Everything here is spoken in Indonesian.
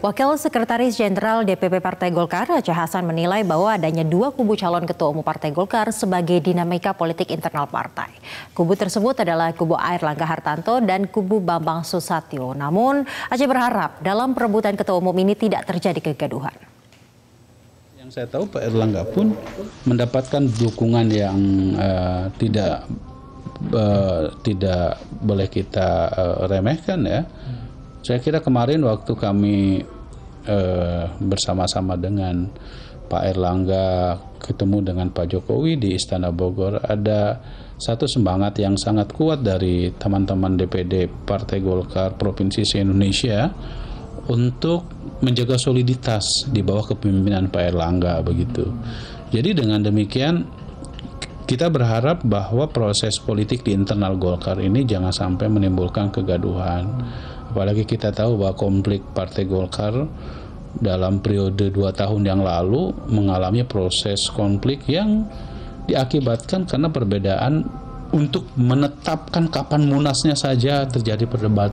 Wakil Sekretaris Jenderal DPP Partai Golkar, Aceh Hasan menilai bahwa adanya dua kubu calon Ketua Umum Partai Golkar sebagai dinamika politik internal partai. Kubu tersebut adalah kubu Air Langga Hartanto dan kubu Bambang Susatyo. Namun, Aceh berharap dalam perebutan Ketua Umum ini tidak terjadi kegaduhan. Yang saya tahu Pak Erlangga pun mendapatkan dukungan yang uh, tidak uh, tidak boleh kita uh, remehkan ya. Hmm saya kira kemarin waktu kami eh, bersama-sama dengan Pak Erlangga ketemu dengan Pak Jokowi di Istana Bogor ada satu semangat yang sangat kuat dari teman-teman DPD Partai Golkar Provinsi indonesia untuk menjaga soliditas di bawah kepemimpinan Pak Erlangga begitu. Jadi dengan demikian kita berharap bahwa proses politik di internal Golkar ini jangan sampai menimbulkan kegaduhan Apalagi kita tahu bahwa konflik Partai Golkar dalam periode dua tahun yang lalu mengalami proses konflik yang diakibatkan karena perbedaan untuk menetapkan kapan munasnya saja terjadi perdebatan